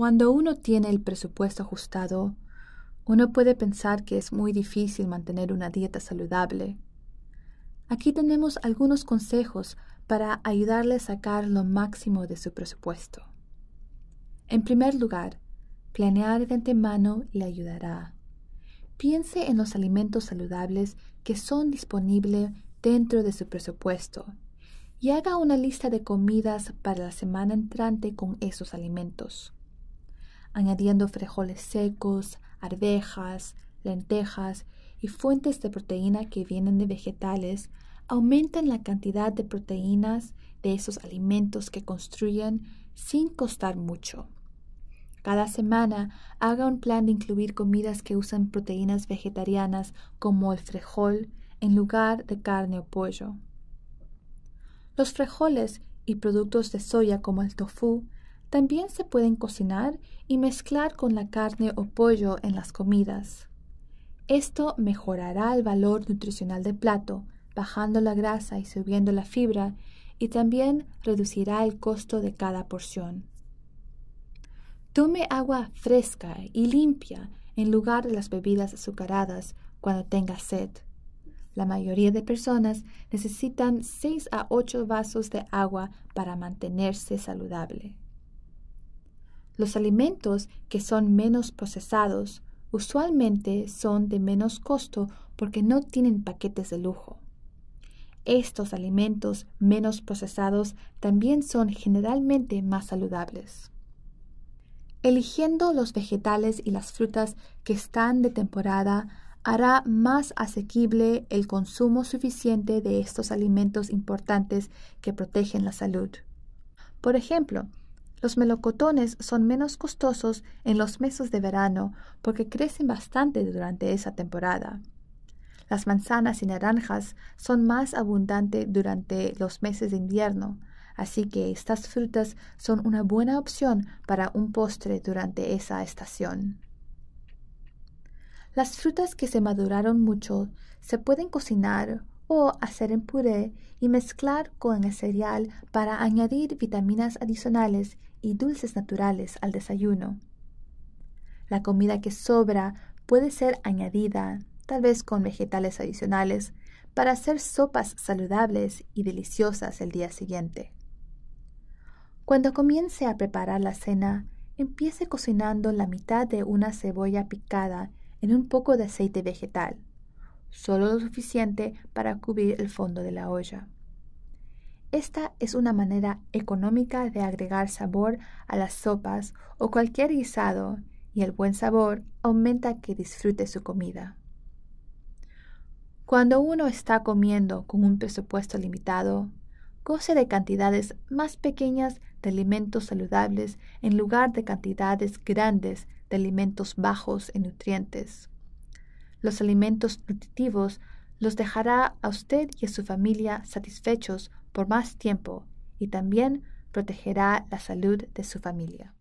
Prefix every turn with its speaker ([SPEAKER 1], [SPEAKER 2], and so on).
[SPEAKER 1] Cuando uno tiene el presupuesto ajustado, uno puede pensar que es muy difícil mantener una dieta saludable. Aquí tenemos algunos consejos para ayudarle a sacar lo máximo de su presupuesto. En primer lugar, planear de antemano le ayudará. Piense en los alimentos saludables que son disponibles dentro de su presupuesto y haga una lista de comidas para la semana entrante con esos alimentos añadiendo frijoles secos, arvejas, lentejas y fuentes de proteína que vienen de vegetales, aumentan la cantidad de proteínas de esos alimentos que construyen sin costar mucho. Cada semana haga un plan de incluir comidas que usan proteínas vegetarianas como el frijol en lugar de carne o pollo. Los frijoles y productos de soya como el tofu también se pueden cocinar y mezclar con la carne o pollo en las comidas. Esto mejorará el valor nutricional del plato, bajando la grasa y subiendo la fibra, y también reducirá el costo de cada porción. Tome agua fresca y limpia en lugar de las bebidas azucaradas cuando tenga sed. La mayoría de personas necesitan 6 a 8 vasos de agua para mantenerse saludable. Los alimentos que son menos procesados usualmente son de menos costo porque no tienen paquetes de lujo. Estos alimentos menos procesados también son generalmente más saludables. Eligiendo los vegetales y las frutas que están de temporada hará más asequible el consumo suficiente de estos alimentos importantes que protegen la salud. Por ejemplo, los melocotones son menos costosos en los meses de verano porque crecen bastante durante esa temporada. Las manzanas y naranjas son más abundantes durante los meses de invierno, así que estas frutas son una buena opción para un postre durante esa estación. Las frutas que se maduraron mucho se pueden cocinar o hacer en puré y mezclar con el cereal para añadir vitaminas adicionales y dulces naturales al desayuno. La comida que sobra puede ser añadida, tal vez con vegetales adicionales, para hacer sopas saludables y deliciosas el día siguiente. Cuando comience a preparar la cena, empiece cocinando la mitad de una cebolla picada en un poco de aceite vegetal, solo lo suficiente para cubrir el fondo de la olla. Esta es una manera económica de agregar sabor a las sopas o cualquier guisado y el buen sabor aumenta que disfrute su comida. Cuando uno está comiendo con un presupuesto limitado, goce de cantidades más pequeñas de alimentos saludables en lugar de cantidades grandes de alimentos bajos en nutrientes. Los alimentos nutritivos los dejará a usted y a su familia satisfechos por más tiempo y también protegerá la salud de su familia.